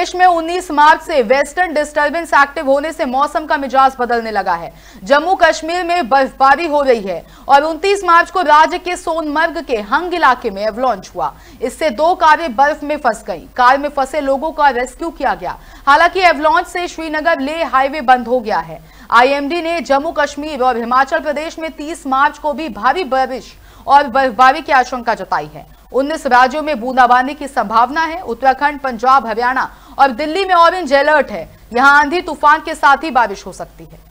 प्रदेश में 19 मार्च से western disturbance active होने से मौसम का मिजाज बदलने लगा है जम्मू कश्मीर में बर्फबारी हो रही है और 29 मार्च को राज्य के सोनमर्ग के हंग इलाके में एवलॉन्च हुआ इससे दो कारें बर्फ में फंस गई कार में फंसे लोगों का रेस्क्यू किया गया हालांकि एवलॉन्च से श्रीनगर ले हाईवे बंद हो गया है आई ने जम्मू कश्मीर और हिमाचल प्रदेश में तीस मार्च को भी भारी बारिश और बर्फबारी की आशंका जताई है उन्नीस राज्यों में बूंदाबांदी की संभावना है उत्तराखंड पंजाब हरियाणा और दिल्ली में ऑरेंज अलर्ट है यहां आंधी तूफान के साथ ही बारिश हो सकती है